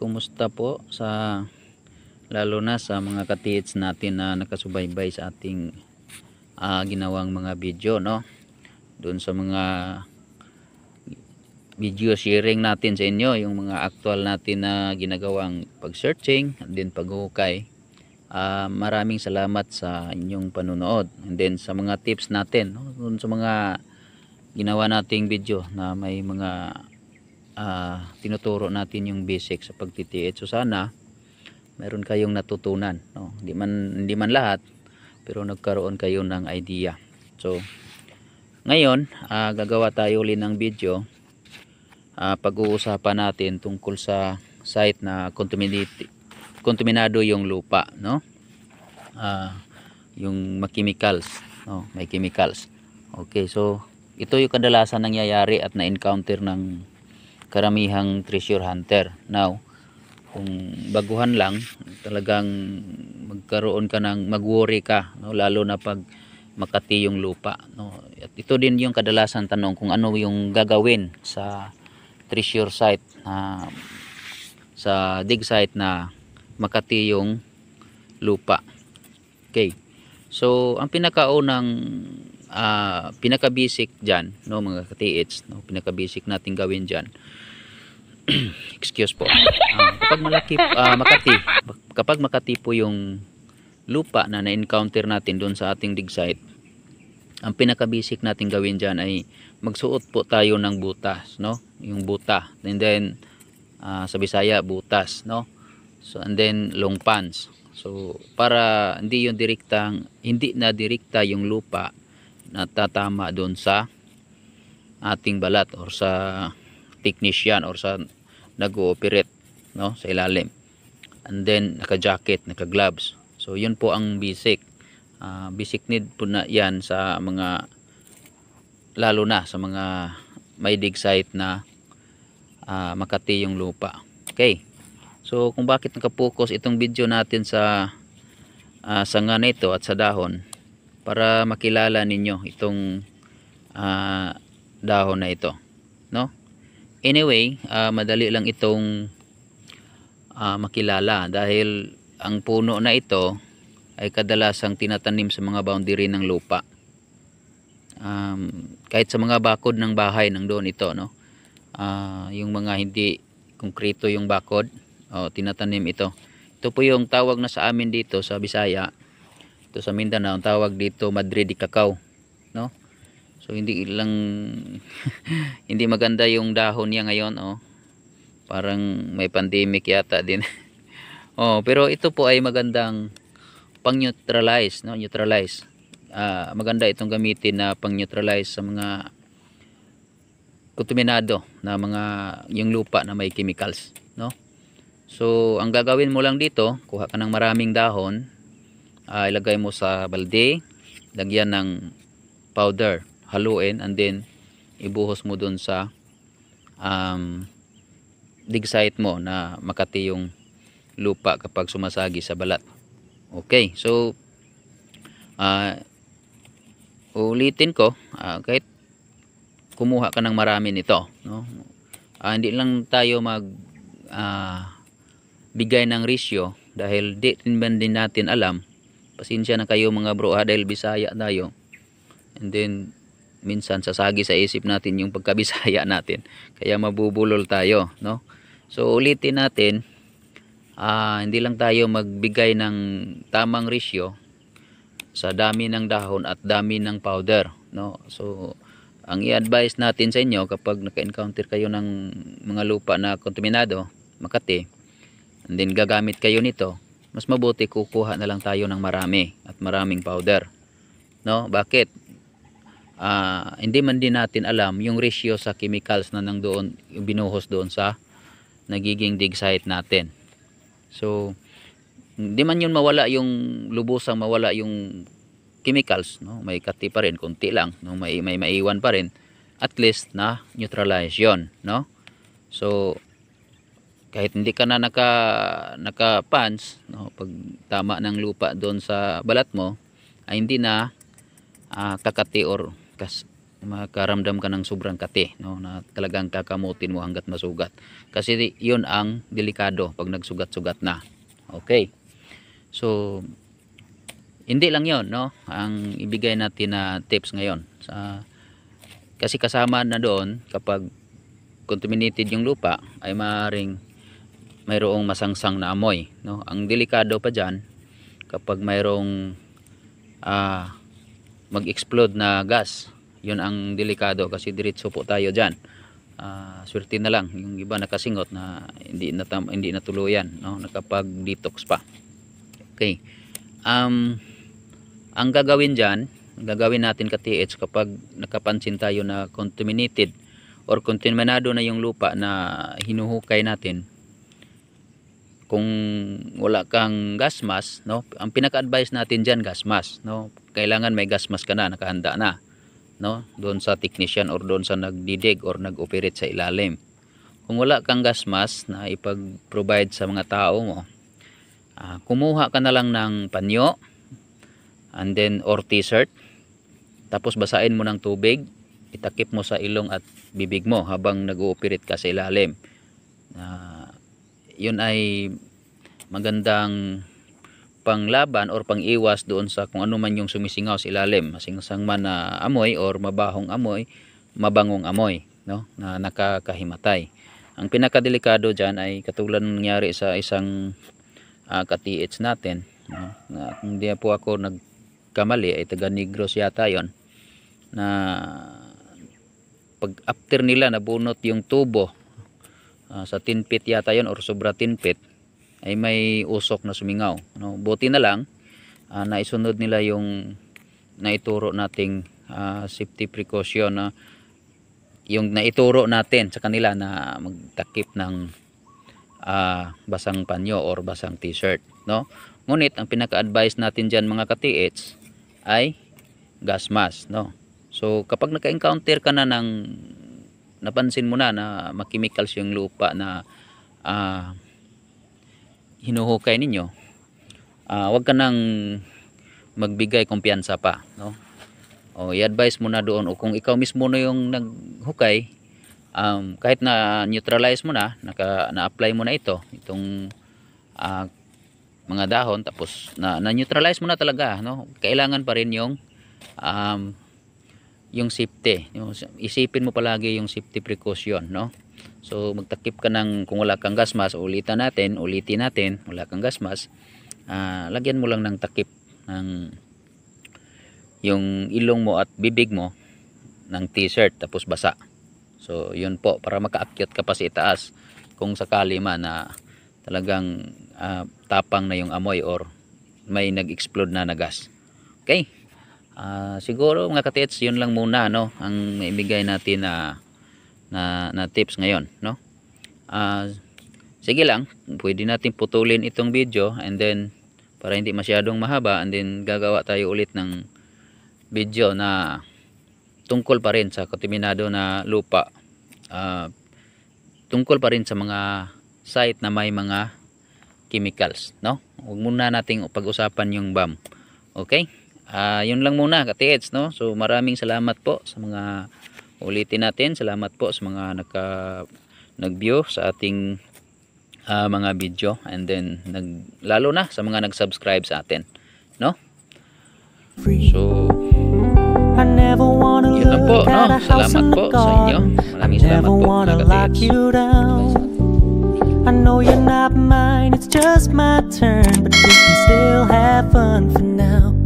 kumusta po sa lalo na sa mga katiits natin na nakasubaybay sa ating uh, ginawang mga video no doon sa mga video sharing natin sa inyo yung mga actual natin na ginagawang pag-searching and then paghukay uh, maraming salamat sa inyong panunood and then sa mga tips natin no? doon sa mga ginawa nating video na may mga uh, tinuturo natin yung basic sa pagtitiit. So sana meron kayong natutunan, no? Hindi man hindi man lahat, pero nagkaroon kayo ng idea. So ngayon, uh, gagawa tayo ulit ng video. Uh, pag-uusapan natin tungkol sa site na kontaminado yung lupa, no? Uh, yung chemicals, no? May chemicals. Okay, so ito yung kadalasan nangyayari at na-encounter ng karamihang treasure hunter. Now, kung baguhan lang, talagang magkaroon ka ng mag-worry ka, no? lalo na pag Makati yung lupa. No? At ito din yung kadalasan tanong kung ano yung gagawin sa treasure site uh, sa dig site na Makati yung lupa. Okay. So, ang pinakaunang uh, pinaka-basic dyan, no, mga ka no, pinaka-basic natin gawin dyan. Excuse po. Uh, kapag malaki, uh, Makati, kapag Makati po yung lupa na na-encounter natin doon sa ating dig site, ang pinaka-basic natin gawin dyan ay magsuot po tayo ng butas, no? Yung buta. And then, uh, sa Bisaya, butas, no? So, and then, long pants. So para hindi yung direktang hindi na direkta yung lupa natatama doon sa ating balat or sa technician or sa nag-ooperate no sa ilalim. And then naka-jacket, naka-gloves. So yun po ang basic. Uh, basic need po na 'yan sa mga lalo na sa mga may dig site na uh, makati yung lupa. Okay. So kung bakit nakapokus itong video natin sa uh, sanga nito at sa dahon para makilala ninyo itong uh, dahon na ito. No? Anyway, uh, madali lang itong uh, makilala dahil ang puno na ito ay kadalasang tinatanim sa mga boundary ng lupa. Um, kahit sa mga bakod ng bahay ng doon ito, no? Uh, yung mga hindi konkreto yung bakod, oh, tinatanim ito ito po yung tawag na sa amin dito sa Bisaya ito sa Mindanao ang tawag dito Madrid de Cacao no? so hindi lang hindi maganda yung dahon niya ngayon oh. parang may pandemic yata din oh, pero ito po ay magandang pang neutralize no? neutralize uh, maganda itong gamitin na pang neutralize sa mga kontaminado na mga yung lupa na may chemicals no So, ang gagawin mo lang dito, kuha ka ng maraming dahon, uh, ilagay mo sa balde, lagyan ng powder, haluin, and then ibuhos mo dun sa um, dig site mo na makati yung lupa kapag sumasagi sa balat. Okay, so uh, ah, ulitin ko, uh, kahit kumuha ka ng marami nito, no? Uh, hindi lang tayo mag uh, bigay ng ratio dahil di man din natin alam pasensya na kayo mga bro ha dahil bisaya tayo and then minsan sasagi sa isip natin yung pagkabisaya natin kaya mabubulol tayo no so ulitin natin uh, hindi lang tayo magbigay ng tamang ratio sa dami ng dahon at dami ng powder no so ang i-advise natin sa inyo kapag naka-encounter kayo ng mga lupa na kontaminado Makati and then gagamit kayo nito mas mabuti kukuha na lang tayo ng marami at maraming powder no bakit uh, hindi man din natin alam yung ratio sa chemicals na nang doon binuhos doon sa nagiging dig site natin so hindi man yun mawala yung lubusang mawala yung chemicals no may kati pa rin konti lang no may may maiwan pa rin at least na neutralize yon no so kahit hindi ka na naka naka pants no pag tama ng lupa doon sa balat mo ay hindi na uh, kakati or kas makaramdam ka ng sobrang kati no na talagang kakamutin mo hangga't masugat kasi yun ang delikado pag nagsugat-sugat na okay so hindi lang yon no ang ibigay natin na tips ngayon sa kasi kasama na doon kapag contaminated yung lupa ay maaring mayroong masangsang na amoy no ang delikado pa diyan kapag mayroong uh, mag-explode na gas yun ang delikado kasi diretso po tayo diyan uh, ah, swerte na lang yung iba nakasingot na hindi na hindi natuluyan no nakapag detox pa okay um ang gagawin diyan gagawin natin ka TH kapag nakapansin tayo na contaminated or kontaminado na yung lupa na hinuhukay natin kung wala kang gas mask, no? Ang pinaka-advise natin diyan gas mask, no? Kailangan may gas mask ka na, nakahanda na, no? Doon sa technician or doon sa nagdidig or nag-operate sa ilalim. Kung wala kang gas mask na ipag-provide sa mga tao mo, uh, kumuha ka na lang ng panyo and then or t-shirt. Tapos basain mo ng tubig, itakip mo sa ilong at bibig mo habang nag-ooperate ka sa ilalim. Uh, yun ay magandang panglaban or pangiwas doon sa kung ano man yung sumisingaw sa ilalim singsang man na amoy or mabahong amoy mabangong amoy no na nakakahimatay ang pinakadelikado diyan ay katulad ng nangyari sa isang uh, ah, ka-TH natin no? na kung di po ako nagkamali ay taga Negros yata yon na pag after nila nabunot yung tubo uh, sa 10 feet yata yon or sobra 10 feet ay may usok na sumingaw no? buti na lang uh, ah, isunod nila yung naituro nating uh, safety precaution na uh, yung naituro natin sa kanila na magtakip ng uh, basang panyo or basang t-shirt no ngunit ang pinaka-advise natin diyan mga ka-TH ay gas mask no so kapag naka-encounter ka na ng napansin mo na na makimikals yung lupa na uh, hinuhukay ninyo uh, ah, wag ka nang magbigay kumpiyansa pa no? o i-advise mo na doon o kung ikaw mismo na yung naghukay um, kahit na neutralize mo na na-apply mo na ito itong uh, mga dahon tapos na, na neutralize mo na talaga no? kailangan pa rin yung um, yung safety. Isipin mo palagi yung safety precaution, no? So magtakip ka ng kung wala kang gas mask, ulitan natin, ulitin natin, wala kang gas mask, uh, lagyan mo lang ng takip ng yung ilong mo at bibig mo ng t-shirt tapos basa. So yun po para makaakyat ka pa sa itaas kung sakali man na talagang uh, tapang na yung amoy or may nag-explode na na gas. Okay? uh, siguro mga katits yun lang muna no ang ibigay natin na na, na tips ngayon no uh, sige lang pwede natin putulin itong video and then para hindi masyadong mahaba and then gagawa tayo ulit ng video na tungkol pa rin sa kontaminado na lupa uh, tungkol pa rin sa mga site na may mga chemicals no huwag muna nating pag-usapan yung BAM okay uh, yun lang muna katiets no so maraming salamat po sa mga ulitin natin salamat po sa mga naka nag-view sa ating uh, mga video and then nag, lalo na sa mga nag-subscribe sa atin no so yun lang po no salamat po sa inyo maraming salamat po mga katiets I know you're not mine, it's just my turn But we can still have fun for now